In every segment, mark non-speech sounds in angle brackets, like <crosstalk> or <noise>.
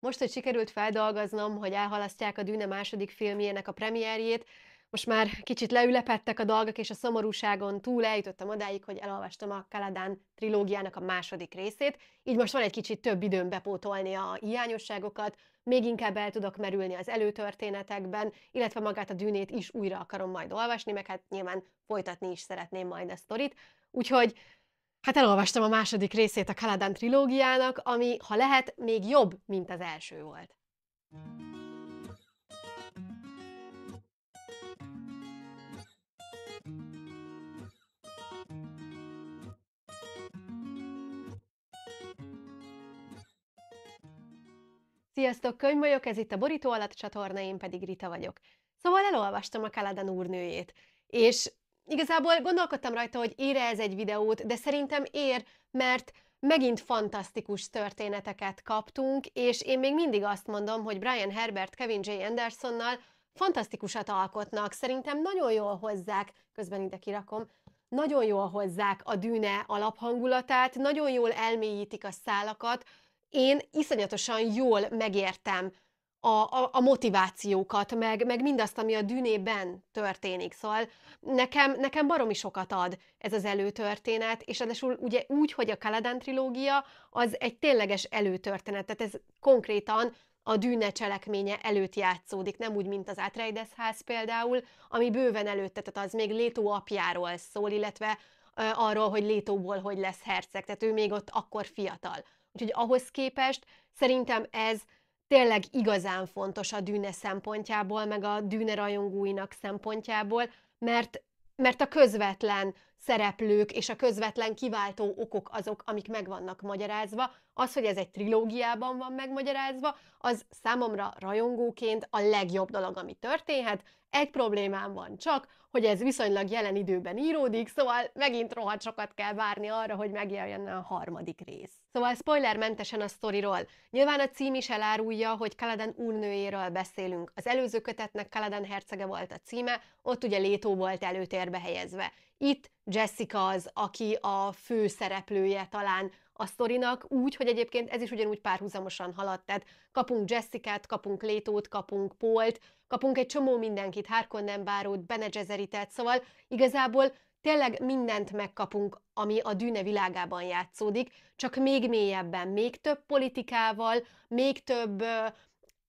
Most, hogy sikerült feldolgoznom, hogy elhalasztják a Dűne második filmjének a premierjét, most már kicsit leülepettek a dolgok, és a szomorúságon túl eljutottam odáig, hogy elolvastam a Kaladán trilógiának a második részét, így most van egy kicsit több időm bepótolni a hiányosságokat, még inkább el tudok merülni az előtörténetekben, illetve magát a dűnét is újra akarom majd olvasni, meg hát nyilván folytatni is szeretném majd a sztorit. Úgyhogy Hát elolvastam a második részét a Kaladán trilógiának, ami, ha lehet, még jobb, mint az első volt. Sziasztok, vagyok, ez itt a Borító alatt csatorna, én pedig Rita vagyok. Szóval elolvastam a Kaladan úrnőjét, és Igazából gondolkodtam rajta, hogy ér ez egy videót, de szerintem ér, mert megint fantasztikus történeteket kaptunk, és én még mindig azt mondom, hogy Brian Herbert Kevin J. Andersonnal fantasztikusat alkotnak, szerintem nagyon jól hozzák, közben ide kirakom, nagyon jól hozzák a dűne alaphangulatát, nagyon jól elmélyítik a szálakat, én iszonyatosan jól megértem a, a, a motivációkat, meg, meg mindazt, ami a dűnében történik. Szóval nekem, nekem baromi sokat ad ez az előtörténet, és ráadásul ugye úgy, hogy a Kaladán trilógia az egy tényleges előtörténet, tehát ez konkrétan a dűne cselekménye előtt játszódik, nem úgy, mint az Atreides ház például, ami bőven előtte, tehát az még Létó apjáról szól, illetve arról, hogy Létóból hogy lesz herceg, tehát ő még ott akkor fiatal. Úgyhogy ahhoz képest szerintem ez tényleg igazán fontos a dűne szempontjából, meg a dűne rajongóinak szempontjából, mert, mert a közvetlen szereplők és a közvetlen kiváltó okok azok, amik meg vannak magyarázva. Az, hogy ez egy trilógiában van megmagyarázva, az számomra rajongóként a legjobb dolog, ami történhet. Egy problémám van csak, hogy ez viszonylag jelen időben íródik, szóval megint rohadt sokat kell várni arra, hogy megjelenne a harmadik rész. Szóval spoilermentesen a sztoriról. Nyilván a cím is elárulja, hogy Kaladan úrnőjéről beszélünk. Az előző kötetnek Kaladan hercege volt a címe, ott ugye Létó volt előtérbe helyezve. Itt Jessica az, aki a fő szereplője talán a sztorinak, úgy, hogy egyébként ez is ugyanúgy párhuzamosan haladt, tehát kapunk Jessica-t, kapunk Létót, kapunk Polt, kapunk egy csomó mindenkit, Harkonnen bárót, Bene et szóval igazából tényleg mindent megkapunk, ami a dűne világában játszódik, csak még mélyebben, még több politikával, még több ö,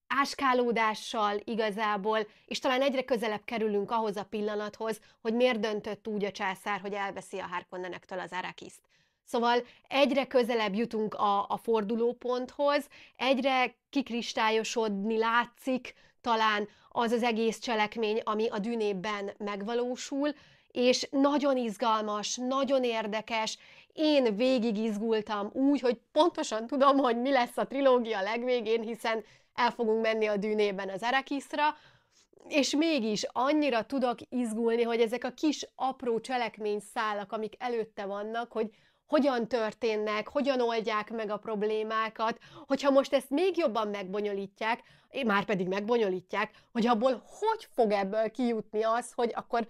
áskálódással igazából, és talán egyre közelebb kerülünk ahhoz a pillanathoz, hogy miért döntött úgy a császár, hogy elveszi a Harkonnenektől az Arakiszt. Szóval egyre közelebb jutunk a, a fordulóponthoz, egyre kikristályosodni látszik talán az az egész cselekmény, ami a dűnében megvalósul, és nagyon izgalmas, nagyon érdekes, én végig izgultam úgy, hogy pontosan tudom, hogy mi lesz a trilógia legvégén, hiszen el fogunk menni a dűnében az Erekiszra, és mégis annyira tudok izgulni, hogy ezek a kis apró cselekményszálak, amik előtte vannak, hogy hogyan történnek, hogyan oldják meg a problémákat, hogyha most ezt még jobban megbonyolítják, már pedig megbonyolítják, hogy abból hogy fog ebből kijutni az, hogy akkor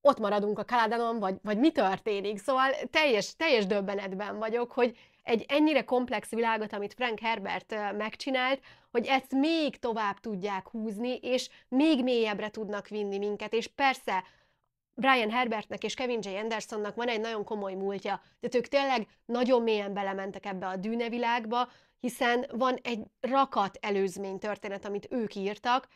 ott maradunk a kaládanon, vagy, vagy mi történik. Szóval teljes, teljes döbbenetben vagyok, hogy egy ennyire komplex világot, amit Frank Herbert megcsinált, hogy ezt még tovább tudják húzni, és még mélyebbre tudnak vinni minket, és persze Brian Herbertnek és Kevin J. Andersonnak van egy nagyon komoly múltja. de ők tényleg nagyon mélyen belementek ebbe a dűne világba, hiszen van egy rakat előzmény történet, amit ők írtak.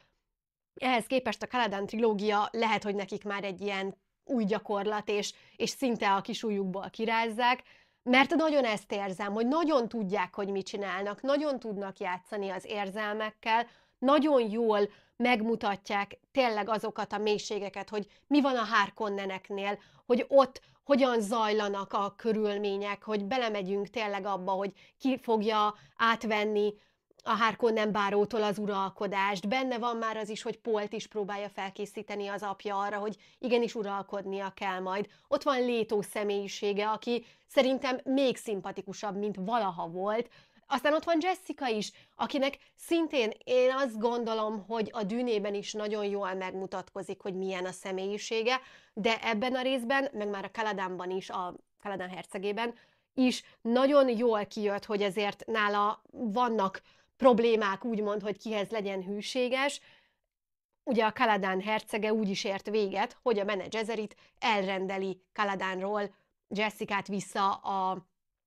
Ehhez képest a Caladan trilógia lehet, hogy nekik már egy ilyen új gyakorlat, és, és szinte a kis ujjukból kirázzák, mert nagyon ezt érzem, hogy nagyon tudják, hogy mit csinálnak, nagyon tudnak játszani az érzelmekkel, nagyon jól megmutatják tényleg azokat a mélységeket, hogy mi van a hárkonneneknél, hogy ott hogyan zajlanak a körülmények, hogy belemegyünk tényleg abba, hogy ki fogja átvenni a Hárkon bárótól az uralkodást. Benne van már az is, hogy Polt is próbálja felkészíteni az apja arra, hogy igenis uralkodnia kell majd. Ott van Létó személyisége, aki szerintem még szimpatikusabb, mint valaha volt, aztán ott van Jessica is, akinek szintén én azt gondolom, hogy a dűnében is nagyon jól megmutatkozik, hogy milyen a személyisége, de ebben a részben, meg már a Kaladánban is, a Kaladán hercegében is nagyon jól kijött, hogy ezért nála vannak problémák, úgymond, hogy kihez legyen hűséges, Ugye a Kaladán hercege úgy is ért véget, hogy a menedzsezerit elrendeli Kaladánról t vissza a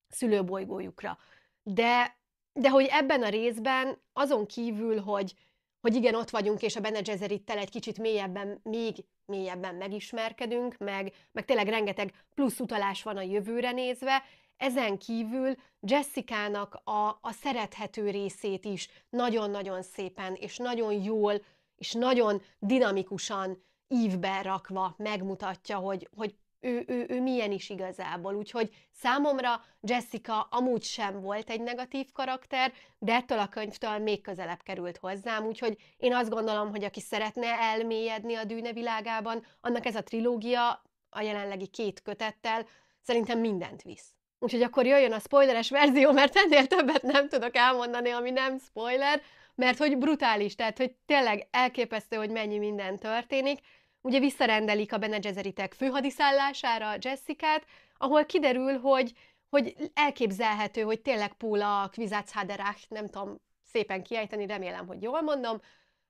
szülőbolygójukra de, de hogy ebben a részben azon kívül, hogy, hogy igen, ott vagyunk, és a Bene Gesserittel egy kicsit mélyebben, még mélyebben megismerkedünk, meg, meg tényleg rengeteg plusz utalás van a jövőre nézve, ezen kívül Jessica-nak a, a szerethető részét is nagyon-nagyon szépen, és nagyon jól, és nagyon dinamikusan ívbe rakva megmutatja, hogy, hogy ő, ő, ő milyen is igazából. Úgyhogy számomra Jessica amúgy sem volt egy negatív karakter, de ettől a könyvtől még közelebb került hozzám, úgyhogy én azt gondolom, hogy aki szeretne elmélyedni a dűne világában, annak ez a trilógia a jelenlegi két kötettel szerintem mindent visz. Úgyhogy akkor jöjjön a spoileres verzió, mert ennél többet nem tudok elmondani, ami nem spoiler, mert hogy brutális, tehát hogy tényleg elképesztő, hogy mennyi minden történik, Ugye visszarendelik a Bene Gesseritek főhadiszállására, főhadiszállására t ahol kiderül, hogy, hogy elképzelhető, hogy tényleg Póla Kvizác Haderach, nem tudom szépen kiejteni, remélem, hogy jól mondom,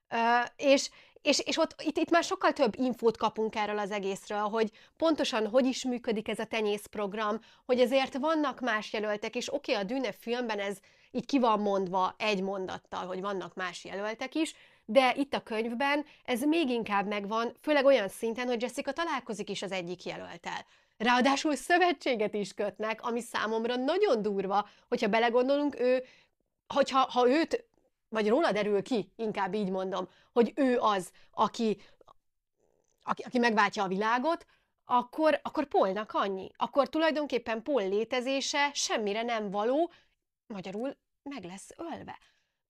Ö, és, és, és ott itt, itt már sokkal több infót kapunk erről az egészről, hogy pontosan hogy is működik ez a program, hogy ezért vannak más jelöltek, és oké, okay, a Dűne filmben ez így ki van mondva egy mondattal, hogy vannak más jelöltek is, de itt a könyvben ez még inkább megvan, főleg olyan szinten, hogy Jessica találkozik is az egyik jelöltel. Ráadásul szövetséget is kötnek, ami számomra nagyon durva, hogyha belegondolunk, ő, hogyha, ha őt, vagy róla derül ki, inkább így mondom, hogy ő az, aki, aki, aki megváltja a világot, akkor, akkor Polnak annyi. Akkor tulajdonképpen Pol létezése semmire nem való, magyarul meg lesz ölve.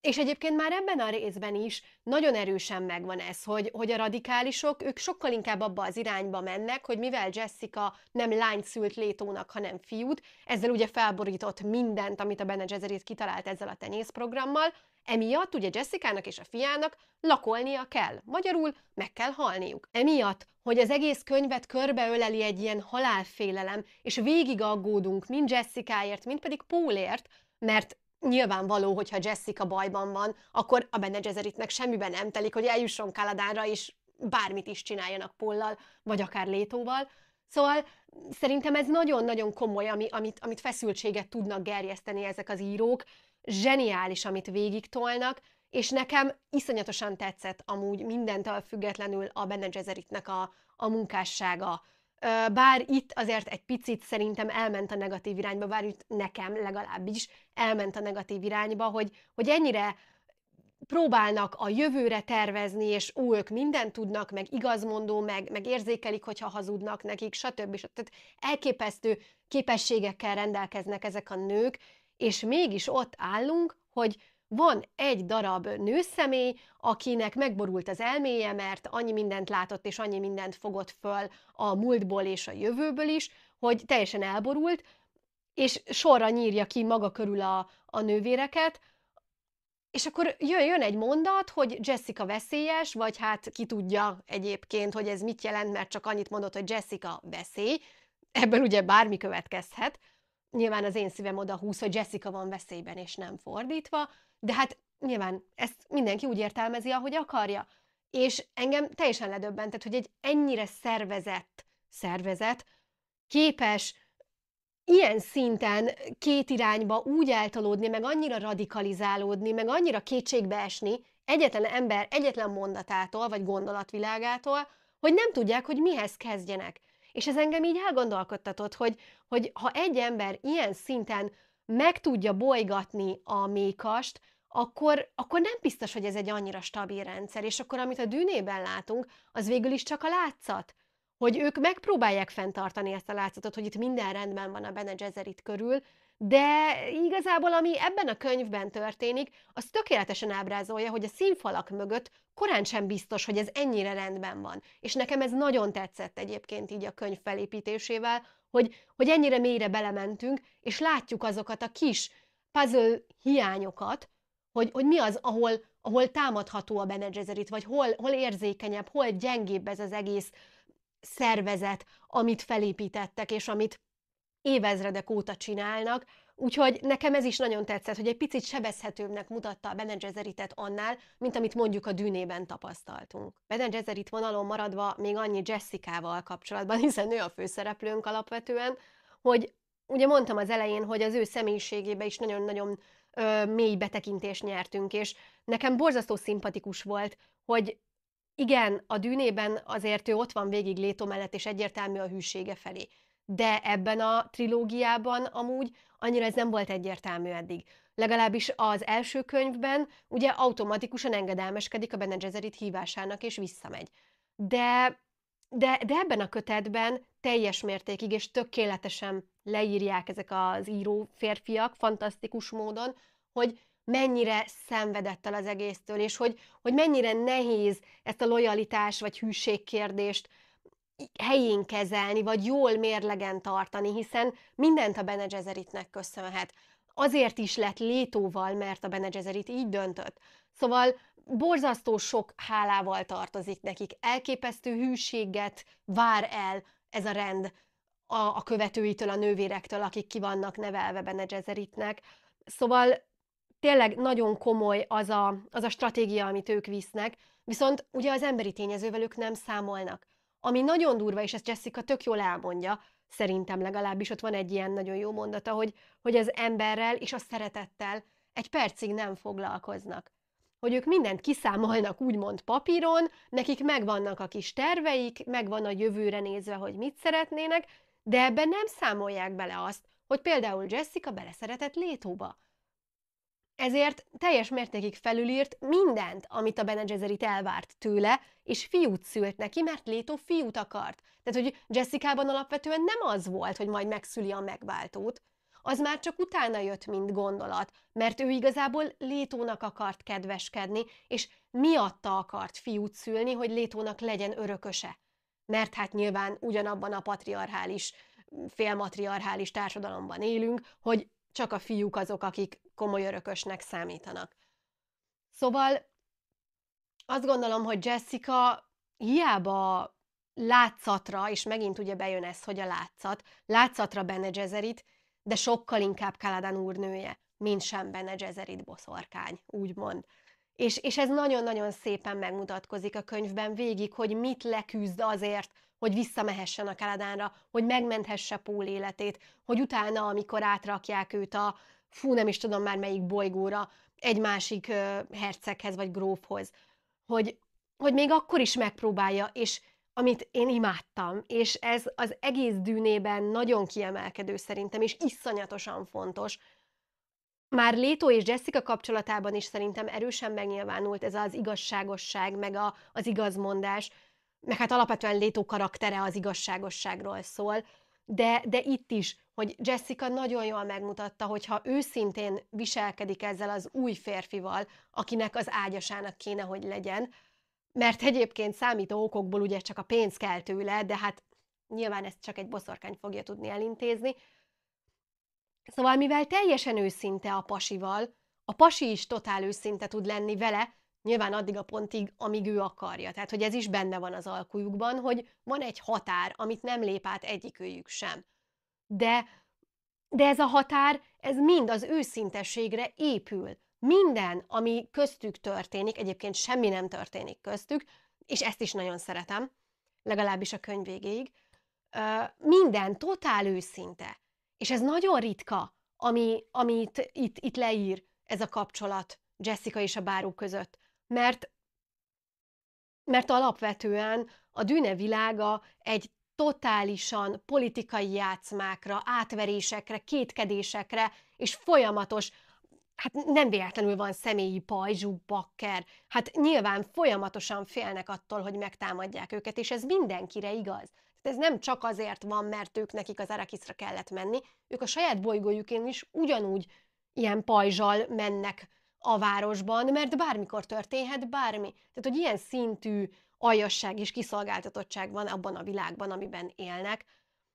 És egyébként már ebben a részben is nagyon erősen megvan ez, hogy, hogy a radikálisok, ők sokkal inkább abba az irányba mennek, hogy mivel Jessica nem lány szült létónak, hanem fiút, ezzel ugye felborított mindent, amit a Bene Gesserit kitalált ezzel a tenyészprogrammal, emiatt ugye Jessica-nak és a fiának lakolnia kell, magyarul meg kell halniuk. Emiatt, hogy az egész könyvet körbeöleli egy ilyen halálfélelem, és végig aggódunk mind Jessicaért, mind pedig Paulért, mert Nyilvánvaló, hogyha Jessica bajban van, akkor a Bene Gesseritnek semmiben nem telik, hogy eljusson Kaladánra és bármit is csináljanak Pollal, vagy akár Létóval. Szóval szerintem ez nagyon-nagyon komoly, ami, amit, amit feszültséget tudnak gerjeszteni ezek az írók. Zseniális, amit végig tolnak, és nekem iszonyatosan tetszett amúgy mindentől függetlenül a Bene Gesseritnek a, a munkássága, bár itt azért egy picit szerintem elment a negatív irányba, bár itt nekem legalábbis elment a negatív irányba, hogy, hogy ennyire próbálnak a jövőre tervezni, és ó, ők mindent tudnak, meg igazmondó, meg, meg érzékelik, hogyha hazudnak nekik, stb. stb. Tehát elképesztő képességekkel rendelkeznek ezek a nők, és mégis ott állunk, hogy van egy darab nőszemély, akinek megborult az elméje, mert annyi mindent látott és annyi mindent fogott föl a múltból és a jövőből is, hogy teljesen elborult, és sorra nyírja ki maga körül a, a nővéreket, és akkor jön, jön egy mondat, hogy Jessica veszélyes, vagy hát ki tudja egyébként, hogy ez mit jelent, mert csak annyit mondott, hogy Jessica veszély, ebből ugye bármi következhet. Nyilván az én szívem oda húz, hogy Jessica van veszélyben, és nem fordítva, de hát nyilván ezt mindenki úgy értelmezi, ahogy akarja. És engem teljesen ledöbbentett, hogy egy ennyire szervezett szervezet képes ilyen szinten két irányba úgy eltolódni, meg annyira radikalizálódni, meg annyira kétségbeesni egyetlen ember egyetlen mondatától, vagy gondolatvilágától, hogy nem tudják, hogy mihez kezdjenek. És ez engem így elgondolkodtatott, hogy, hogy ha egy ember ilyen szinten meg tudja bolygatni a mékast, akkor, akkor nem biztos, hogy ez egy annyira stabil rendszer, és akkor amit a dűnében látunk, az végül is csak a látszat, hogy ők megpróbálják fenntartani ezt a látszatot, hogy itt minden rendben van a Bene Gesserit körül, de igazából ami ebben a könyvben történik, az tökéletesen ábrázolja, hogy a színfalak mögött korán sem biztos, hogy ez ennyire rendben van. És nekem ez nagyon tetszett egyébként így a könyv felépítésével, hogy, hogy ennyire mélyre belementünk, és látjuk azokat a kis puzzle hiányokat, hogy, hogy mi az, ahol, ahol támadható a Gesserit, vagy hol, hol érzékenyebb, hol gyengébb ez az egész szervezet, amit felépítettek, és amit évezredek óta csinálnak, Úgyhogy nekem ez is nagyon tetszett, hogy egy picit sebezhetőbbnek mutatta a Bene annál, mint amit mondjuk a dűnében tapasztaltunk. Bene Gesserit vonalon maradva még annyi Jessica-val kapcsolatban, <laughs> hiszen ő a főszereplőnk alapvetően, hogy ugye mondtam az elején, hogy az ő személyiségébe is nagyon-nagyon ö, mély betekintést nyertünk, és nekem borzasztó szimpatikus volt, hogy igen, a dűnében azért ő ott van végig Létó mellett, és egyértelmű a hűsége felé. De ebben a trilógiában amúgy annyira ez nem volt egyértelmű eddig. Legalábbis az első könyvben ugye automatikusan engedelmeskedik a Bene Gesserit hívásának, és visszamegy. De, de, de ebben a kötetben teljes mértékig és tökéletesen leírják ezek az író férfiak fantasztikus módon, hogy mennyire szenvedett el az egésztől, és hogy, hogy mennyire nehéz ezt a lojalitás vagy hűségkérdést helyén kezelni, vagy jól mérlegen tartani, hiszen mindent a Bene Gesseritnek köszönhet. Azért is lett létóval, mert a Bene Gesserit így döntött. Szóval borzasztó sok hálával tartozik nekik, elképesztő hűséget vár el ez a rend a, a követőitől, a nővérektől, akik ki vannak nevelve Bene Gesseritnek. Szóval tényleg nagyon komoly az a, az a stratégia, amit ők visznek, viszont ugye az emberi tényezővel ők nem számolnak. Ami nagyon durva, és ezt Jessica tök jól elmondja, szerintem legalábbis ott van egy ilyen nagyon jó mondata, hogy, hogy az emberrel és a szeretettel egy percig nem foglalkoznak. Hogy ők mindent kiszámolnak úgymond papíron, nekik megvannak a kis terveik, megvan a jövőre nézve, hogy mit szeretnének, de ebben nem számolják bele azt, hogy például Jessica beleszeretett Létóba. Ezért teljes mértékig felülírt mindent, amit a Bene Gesserit elvárt tőle, és fiút szült neki, mert Létó fiút akart. Tehát, hogy Jessica-ban alapvetően nem az volt, hogy majd megszüli a megváltót, az már csak utána jött, mint gondolat, mert ő igazából Létónak akart kedveskedni, és miatta akart fiút szülni, hogy Létónak legyen örököse mert hát nyilván ugyanabban a patriarchális, félmatriarchális társadalomban élünk, hogy csak a fiúk azok, akik komoly örökösnek számítanak. Szóval azt gondolom, hogy Jessica hiába látszatra, és megint ugye bejön ez, hogy a látszat, látszatra Bene Gesserit, de sokkal inkább Kaladán úrnője, mint sem Bene Gesserit boszorkány, úgymond. És, és ez nagyon-nagyon szépen megmutatkozik a könyvben végig, hogy mit leküzd azért, hogy visszamehessen a Kaladánra, hogy megmenthesse Pól életét, hogy utána, amikor átrakják őt a, fú, nem is tudom már melyik bolygóra, egy másik ö, herceghez vagy grófhoz, hogy, hogy még akkor is megpróbálja, és amit én imádtam, és ez az egész dűnében nagyon kiemelkedő szerintem, és iszonyatosan fontos, már Léto és Jessica kapcsolatában is szerintem erősen megnyilvánult ez az igazságosság, meg a, az igazmondás, meg hát alapvetően Létó karaktere az igazságosságról szól, de, de itt is, hogy Jessica nagyon jól megmutatta, hogy ha őszintén viselkedik ezzel az új férfival, akinek az ágyasának kéne, hogy legyen, mert egyébként számító okokból ugye csak a pénz kell tőle, de hát nyilván ezt csak egy boszorkány fogja tudni elintézni, Szóval mivel teljesen őszinte a pasival, a pasi is totál őszinte tud lenni vele, nyilván addig a pontig, amíg ő akarja. Tehát, hogy ez is benne van az alkujukban, hogy van egy határ, amit nem lép át egyikőjük sem. De, de ez a határ, ez mind az őszintességre épül. Minden, ami köztük történik, egyébként semmi nem történik köztük, és ezt is nagyon szeretem, legalábbis a könyv végéig, minden totál őszinte. És ez nagyon ritka, ami, amit itt, itt leír ez a kapcsolat Jessica és a báró között. Mert, mert alapvetően a dűne világa egy totálisan politikai játszmákra, átverésekre, kétkedésekre, és folyamatos, hát nem véletlenül van személyi pajzsú, bakker, hát nyilván folyamatosan félnek attól, hogy megtámadják őket, és ez mindenkire igaz. De ez nem csak azért van, mert ők nekik az Arakiszra kellett menni, ők a saját bolygójukén is ugyanúgy ilyen pajzsal mennek a városban, mert bármikor történhet bármi. Tehát, hogy ilyen szintű aljasság és kiszolgáltatottság van abban a világban, amiben élnek,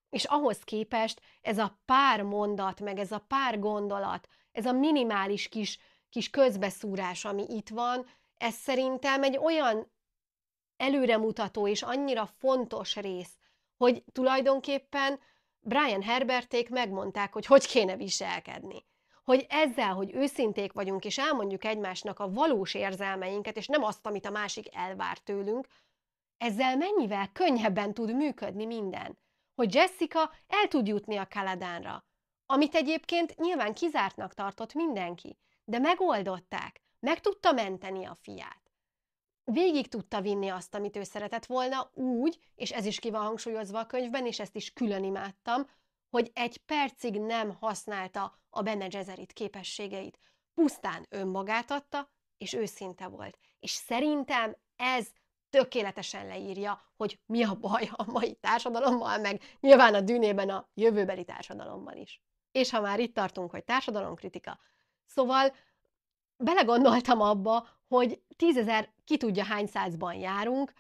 és ahhoz képest ez a pár mondat, meg ez a pár gondolat, ez a minimális kis, kis közbeszúrás, ami itt van, ez szerintem egy olyan előremutató és annyira fontos rész hogy tulajdonképpen Brian Herberték megmondták, hogy hogy kéne viselkedni. Hogy ezzel, hogy őszinték vagyunk, és elmondjuk egymásnak a valós érzelmeinket, és nem azt, amit a másik elvár tőlünk, ezzel mennyivel könnyebben tud működni minden. Hogy Jessica el tud jutni a Kaladánra, amit egyébként nyilván kizártnak tartott mindenki, de megoldották, meg tudta menteni a fiát végig tudta vinni azt, amit ő szeretett volna úgy, és ez is ki van hangsúlyozva a könyvben, és ezt is külön imádtam, hogy egy percig nem használta a Bene Gesserit képességeit. Pusztán önmagát adta, és őszinte volt. És szerintem ez tökéletesen leírja, hogy mi a baj a mai társadalommal, meg nyilván a dűnében a jövőbeli társadalommal is. És ha már itt tartunk, hogy társadalomkritika, szóval belegondoltam abba, hogy tízezer ki tudja hány százban járunk,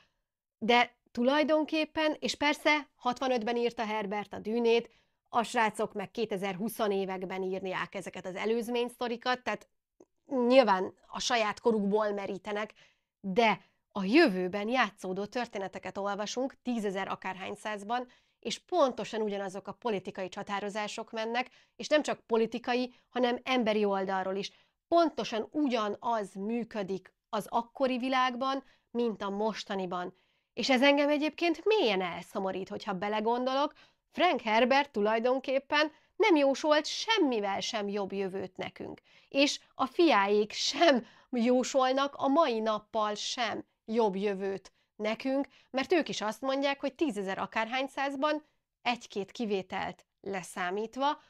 de tulajdonképpen, és persze 65-ben írta Herbert a dűnét, a srácok meg 2020 években írniák ezeket az sztorikat, tehát nyilván a saját korukból merítenek, de a jövőben játszódó történeteket olvasunk, tízezer akárhány százban, és pontosan ugyanazok a politikai csatározások mennek, és nem csak politikai, hanem emberi oldalról is pontosan ugyanaz működik az akkori világban, mint a mostaniban. És ez engem egyébként mélyen elszomorít, hogyha belegondolok, Frank Herbert tulajdonképpen nem jósolt semmivel sem jobb jövőt nekünk, és a fiáik sem jósolnak a mai nappal sem jobb jövőt nekünk, mert ők is azt mondják, hogy tízezer akárhány százban egy-két kivételt leszámítva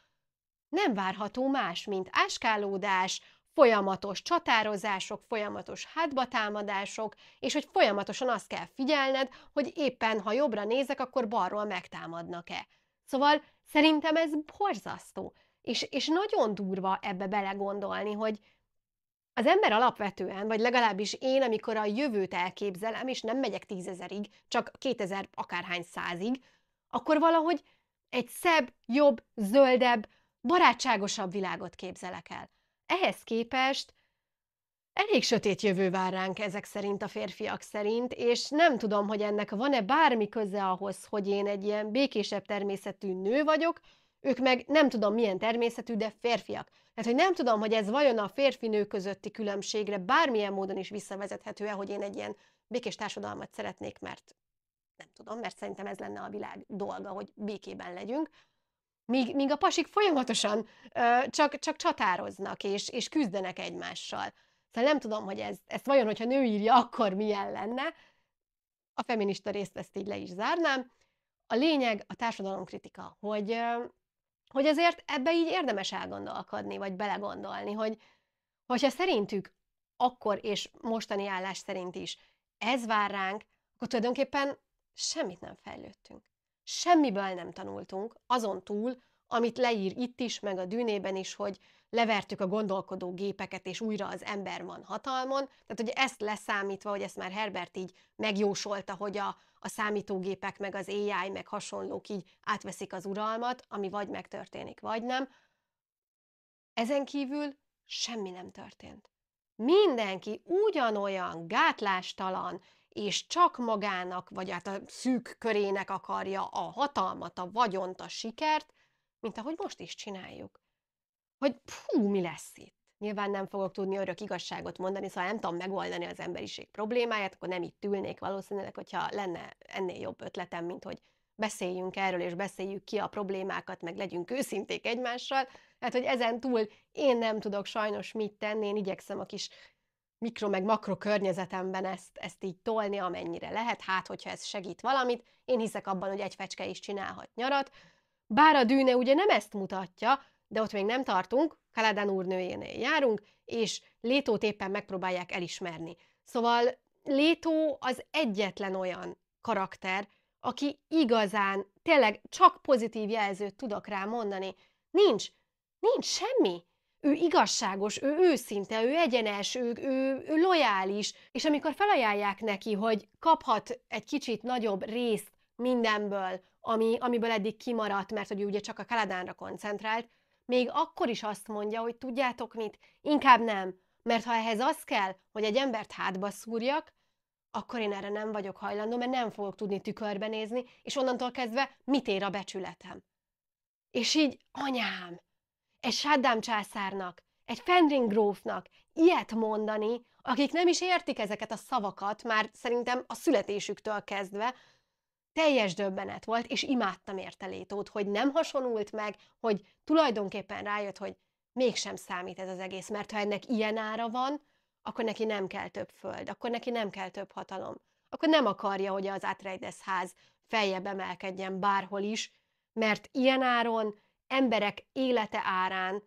nem várható más, mint áskálódás, folyamatos csatározások, folyamatos hátbatámadások, és hogy folyamatosan azt kell figyelned, hogy éppen ha jobbra nézek, akkor balról megtámadnak-e. Szóval szerintem ez borzasztó, és, és nagyon durva ebbe belegondolni, hogy az ember alapvetően, vagy legalábbis én, amikor a jövőt elképzelem, és nem megyek tízezerig, csak kétezer akárhány százig, akkor valahogy egy szebb, jobb, zöldebb, barátságosabb világot képzelek el. Ehhez képest elég sötét jövő vár ránk ezek szerint a férfiak szerint, és nem tudom, hogy ennek van-e bármi köze ahhoz, hogy én egy ilyen békésebb természetű nő vagyok, ők meg nem tudom milyen természetű, de férfiak. Tehát, hogy nem tudom, hogy ez vajon a férfi-nő közötti különbségre bármilyen módon is visszavezethető-e, hogy én egy ilyen békés társadalmat szeretnék, mert nem tudom, mert szerintem ez lenne a világ dolga, hogy békében legyünk. Míg, míg a pasik folyamatosan ö, csak, csak csatároznak és, és küzdenek egymással. Szóval nem tudom, hogy ez, ezt vajon, hogyha nő írja, akkor milyen lenne. A feminista részt ezt így le is zárnám. A lényeg a társadalomkritika, hogy, hogy azért ebbe így érdemes elgondolkodni, vagy belegondolni, hogy hogyha szerintük akkor és mostani állás szerint is ez vár ránk, akkor tulajdonképpen semmit nem fejlődtünk semmiből nem tanultunk, azon túl, amit leír itt is, meg a dűnében is, hogy levertük a gondolkodó gépeket, és újra az ember van hatalmon. Tehát, hogy ezt leszámítva, hogy ezt már Herbert így megjósolta, hogy a, a számítógépek, meg az AI, meg hasonlók így átveszik az uralmat, ami vagy megtörténik, vagy nem. Ezen kívül semmi nem történt. Mindenki ugyanolyan gátlástalan, és csak magának, vagy hát a szűk körének akarja a hatalmat, a vagyont, a sikert, mint ahogy most is csináljuk. Hogy fú, mi lesz itt? Nyilván nem fogok tudni örök igazságot mondani, szóval nem tudom megoldani az emberiség problémáját, akkor nem itt ülnék valószínűleg, hogyha lenne ennél jobb ötletem, mint hogy beszéljünk erről, és beszéljük ki a problémákat, meg legyünk őszinték egymással. Hát, hogy ezen túl én nem tudok sajnos mit tenni, én igyekszem a kis mikro meg makro környezetemben ezt, ezt így tolni, amennyire lehet, hát hogyha ez segít valamit, én hiszek abban, hogy egy fecske is csinálhat nyarat, bár a dűne ugye nem ezt mutatja, de ott még nem tartunk, Kaladán úrnőjénél járunk, és Létót éppen megpróbálják elismerni. Szóval Létó az egyetlen olyan karakter, aki igazán, tényleg csak pozitív jelzőt tudok rá mondani. Nincs, nincs semmi ő igazságos, ő őszinte, ő egyenes, ő, ő, ő lojális, és amikor felajánlják neki, hogy kaphat egy kicsit nagyobb részt mindenből, ami, amiből eddig kimaradt, mert hogy ő ugye csak a Kaladánra koncentrált, még akkor is azt mondja, hogy tudjátok mit, inkább nem, mert ha ehhez az kell, hogy egy embert hátba szúrjak, akkor én erre nem vagyok hajlandó, mert nem fogok tudni tükörbe nézni, és onnantól kezdve mit ér a becsületem. És így, anyám, egy Saddam császárnak, egy Fenring grófnak ilyet mondani, akik nem is értik ezeket a szavakat, már szerintem a születésüktől kezdve, teljes döbbenet volt, és imádtam érte Létót, hogy nem hasonult meg, hogy tulajdonképpen rájött, hogy mégsem számít ez az egész, mert ha ennek ilyen ára van, akkor neki nem kell több föld, akkor neki nem kell több hatalom, akkor nem akarja, hogy az Atreides ház feljebb emelkedjen bárhol is, mert ilyen áron emberek élete árán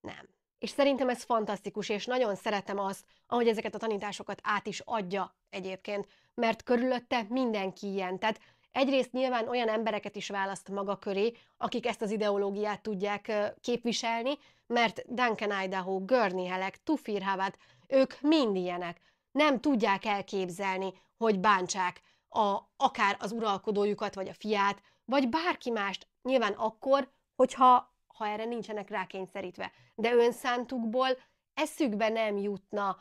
nem. És szerintem ez fantasztikus, és nagyon szeretem azt, ahogy ezeket a tanításokat át is adja egyébként, mert körülötte mindenki ilyen. Tehát egyrészt nyilván olyan embereket is választ maga köré, akik ezt az ideológiát tudják képviselni, mert Duncan Idaho, Gurney Helek, Tufir Havat, ők mind ilyenek. Nem tudják elképzelni, hogy bántsák a, akár az uralkodójukat, vagy a fiát, vagy bárki mást, nyilván akkor, hogyha ha erre nincsenek rákényszerítve. De önszántukból eszükbe nem jutna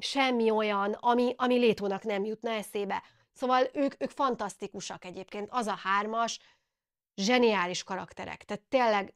semmi olyan, ami, ami Létónak nem jutna eszébe. Szóval ők, ők fantasztikusak egyébként, az a hármas, zseniális karakterek, tehát tényleg,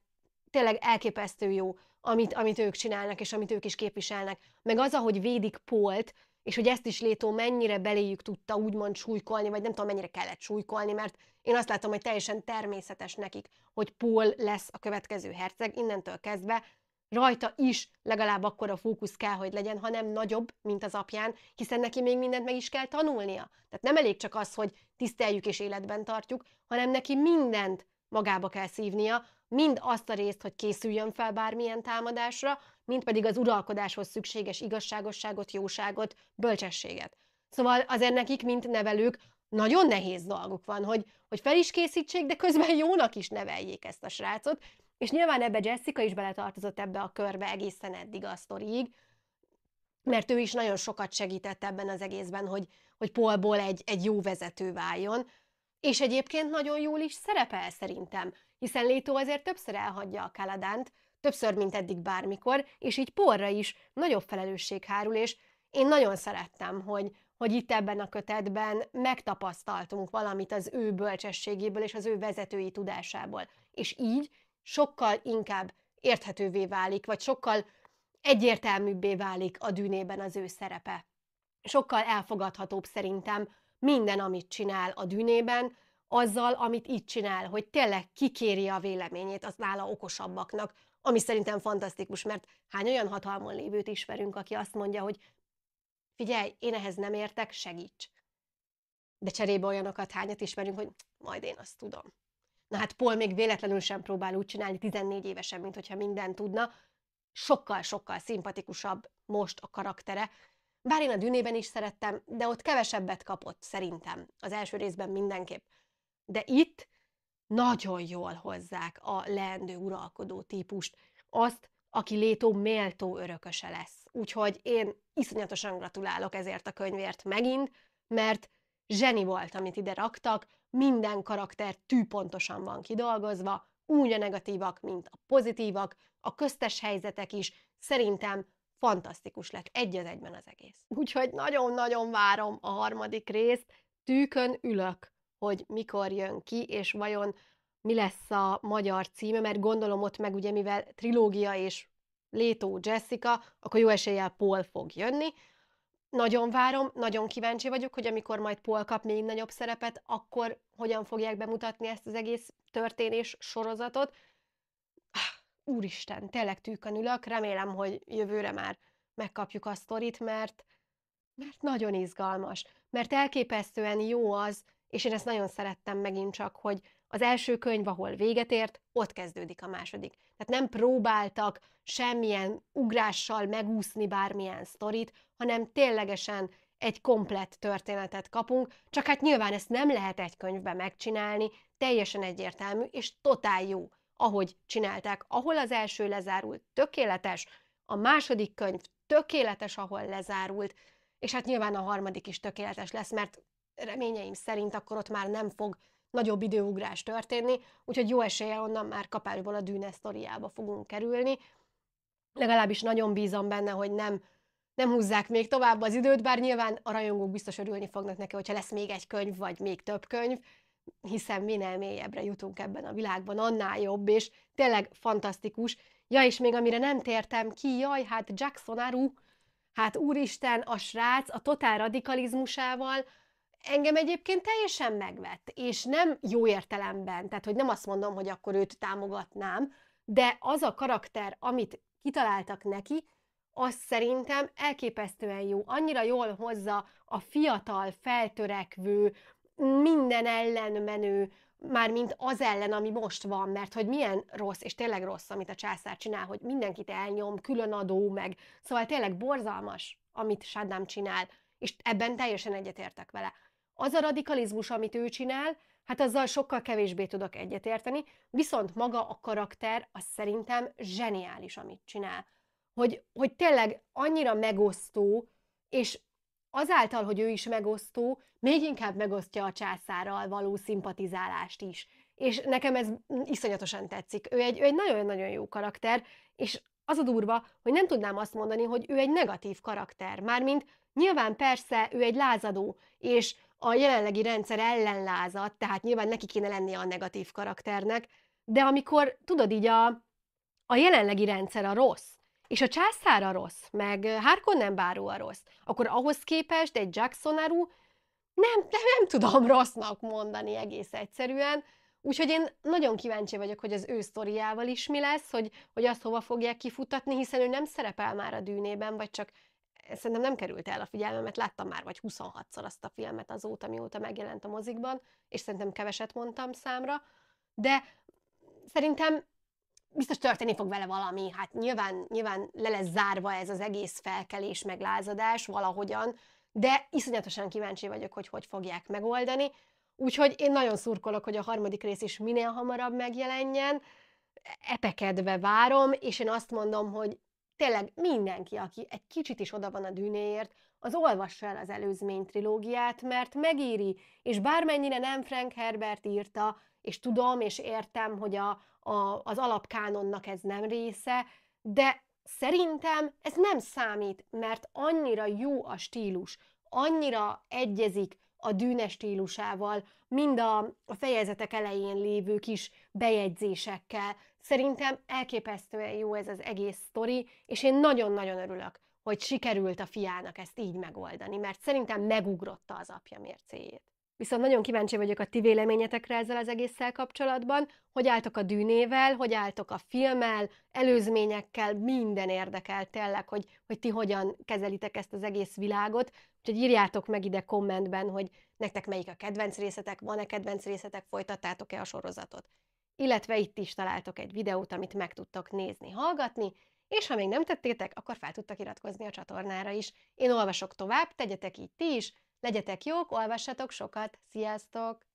tényleg elképesztő jó, amit, amit ők csinálnak, és amit ők is képviselnek. Meg az, ahogy védik Polt, és hogy ezt is Létó mennyire beléjük tudta úgymond súlykolni, vagy nem tudom, mennyire kellett súlykolni, mert én azt látom, hogy teljesen természetes nekik, hogy Paul lesz a következő herceg, innentől kezdve rajta is legalább akkor a fókusz kell, hogy legyen, hanem nagyobb, mint az apján, hiszen neki még mindent meg is kell tanulnia. Tehát nem elég csak az, hogy tiszteljük és életben tartjuk, hanem neki mindent magába kell szívnia, mind azt a részt, hogy készüljön fel bármilyen támadásra, mint pedig az uralkodáshoz szükséges igazságosságot, jóságot, bölcsességet. Szóval azért nekik, mint nevelők, nagyon nehéz dolguk van, hogy, hogy fel is készítsék, de közben jónak is neveljék ezt a srácot, és nyilván ebbe Jessica is beletartozott ebbe a körbe egészen eddig a sztoriig, mert ő is nagyon sokat segített ebben az egészben, hogy, hogy Paulból egy, egy jó vezető váljon, és egyébként nagyon jól is szerepel szerintem hiszen Létó azért többször elhagyja a Kaladánt, többször, mint eddig bármikor, és így porra is nagyobb felelősség hárul, és én nagyon szerettem, hogy, hogy itt ebben a kötetben megtapasztaltunk valamit az ő bölcsességéből és az ő vezetői tudásából. És így sokkal inkább érthetővé válik, vagy sokkal egyértelműbbé válik a dűnében az ő szerepe. Sokkal elfogadhatóbb szerintem minden, amit csinál a dűnében, azzal, amit így csinál, hogy tényleg kikéri a véleményét az nála okosabbaknak, ami szerintem fantasztikus, mert hány olyan hatalmon lévőt ismerünk, aki azt mondja, hogy figyelj, én ehhez nem értek, segíts. De cserébe olyanokat hányat ismerünk, hogy majd én azt tudom. Na hát Paul még véletlenül sem próbál úgy csinálni 14 évesen, mint hogyha mindent tudna. Sokkal-sokkal szimpatikusabb most a karaktere. Bár én a dűnében is szerettem, de ott kevesebbet kapott, szerintem. Az első részben mindenképp. De itt nagyon jól hozzák a leendő uralkodó típust, azt, aki Létó méltó örököse lesz. Úgyhogy én iszonyatosan gratulálok ezért a könyvért megint, mert zseni volt, amit ide raktak, minden karakter tűpontosan van kidolgozva, úgy a negatívak, mint a pozitívak, a köztes helyzetek is, szerintem fantasztikus lett egy az egyben az egész. Úgyhogy nagyon-nagyon várom a harmadik részt, tűkön ülök hogy mikor jön ki, és vajon mi lesz a magyar címe, mert gondolom ott meg ugye, mivel trilógia és Létó Jessica, akkor jó eséllyel Paul fog jönni. Nagyon várom, nagyon kíváncsi vagyok, hogy amikor majd Paul kap még nagyobb szerepet, akkor hogyan fogják bemutatni ezt az egész történés sorozatot. Ah, úristen, tényleg tűkön ülök, remélem, hogy jövőre már megkapjuk a sztorit, mert, mert nagyon izgalmas, mert elképesztően jó az, és én ezt nagyon szerettem megint csak, hogy az első könyv, ahol véget ért, ott kezdődik a második. Tehát nem próbáltak semmilyen ugrással megúszni bármilyen sztorit, hanem ténylegesen egy komplett történetet kapunk, csak hát nyilván ezt nem lehet egy könyvben megcsinálni, teljesen egyértelmű és totál jó, ahogy csinálták. Ahol az első lezárult, tökéletes, a második könyv tökéletes, ahol lezárult, és hát nyilván a harmadik is tökéletes lesz, mert reményeim szerint akkor ott már nem fog nagyobb időugrás történni, úgyhogy jó esélye onnan már kapásból a dűne sztoriába fogunk kerülni. Legalábbis nagyon bízom benne, hogy nem, nem húzzák még tovább az időt, bár nyilván a rajongók biztos örülni fognak neki, hogyha lesz még egy könyv, vagy még több könyv, hiszen minél mélyebbre jutunk ebben a világban, annál jobb, és tényleg fantasztikus. Ja, és még amire nem tértem ki, jaj, hát Jackson Aru, hát úristen, a srác a totál radikalizmusával, engem egyébként teljesen megvett, és nem jó értelemben, tehát hogy nem azt mondom, hogy akkor őt támogatnám, de az a karakter, amit kitaláltak neki, az szerintem elképesztően jó. Annyira jól hozza a fiatal, feltörekvő, minden ellen menő, mint az ellen, ami most van, mert hogy milyen rossz, és tényleg rossz, amit a császár csinál, hogy mindenkit elnyom, különadó meg, szóval tényleg borzalmas, amit Saddam csinál, és ebben teljesen egyetértek vele. Az a radikalizmus, amit ő csinál, hát azzal sokkal kevésbé tudok egyetérteni, viszont maga a karakter, az szerintem zseniális, amit csinál. Hogy, hogy tényleg annyira megosztó, és azáltal, hogy ő is megosztó, még inkább megosztja a császárral való szimpatizálást is. És nekem ez iszonyatosan tetszik. Ő egy, ő egy nagyon-nagyon jó karakter, és az a durva, hogy nem tudnám azt mondani, hogy ő egy negatív karakter. Mármint nyilván persze ő egy lázadó, és a jelenlegi rendszer ellenlázat, tehát nyilván neki kéne lenni a negatív karakternek, de amikor tudod így a, a jelenlegi rendszer a rossz, és a császár a rossz, meg nem báró a rossz, akkor ahhoz képest egy Aru nem, nem, nem tudom rossznak mondani egész egyszerűen, Úgyhogy én nagyon kíváncsi vagyok, hogy az ő sztoriával is mi lesz, hogy, hogy azt hova fogják kifutatni, hiszen ő nem szerepel már a dűnében, vagy csak szerintem nem került el a figyelmemet, láttam már vagy 26-szor azt a filmet azóta, mióta megjelent a mozikban, és szerintem keveset mondtam számra, de szerintem biztos történni fog vele valami, hát nyilván, nyilván le lesz zárva ez az egész felkelés, meg lázadás valahogyan, de iszonyatosan kíváncsi vagyok, hogy hogy fogják megoldani, úgyhogy én nagyon szurkolok, hogy a harmadik rész is minél hamarabb megjelenjen, epekedve várom, és én azt mondom, hogy tényleg mindenki, aki egy kicsit is oda van a dűnéért, az olvassa el az előzmény trilógiát, mert megéri, és bármennyire nem Frank Herbert írta, és tudom, és értem, hogy a, a, az alapkánonnak ez nem része, de szerintem ez nem számít, mert annyira jó a stílus, annyira egyezik a dűne stílusával, mind a, a fejezetek elején lévő kis bejegyzésekkel. Szerintem elképesztően jó ez az egész sztori, és én nagyon-nagyon örülök, hogy sikerült a fiának ezt így megoldani, mert szerintem megugrotta az apja mércéjét. Viszont nagyon kíváncsi vagyok a ti véleményetekre ezzel az egésszel kapcsolatban, hogy álltok a dűnével, hogy álltok a filmmel, előzményekkel, minden érdekel tényleg, hogy, hogy ti hogyan kezelitek ezt az egész világot, úgyhogy írjátok meg ide kommentben, hogy nektek melyik a kedvenc részetek, van-e kedvenc részetek, folytattátok-e a sorozatot illetve itt is találtok egy videót, amit meg tudtok nézni, hallgatni, és ha még nem tettétek, akkor fel tudtak iratkozni a csatornára is. Én olvasok tovább, tegyetek így ti is, legyetek jók, olvassatok sokat, sziasztok!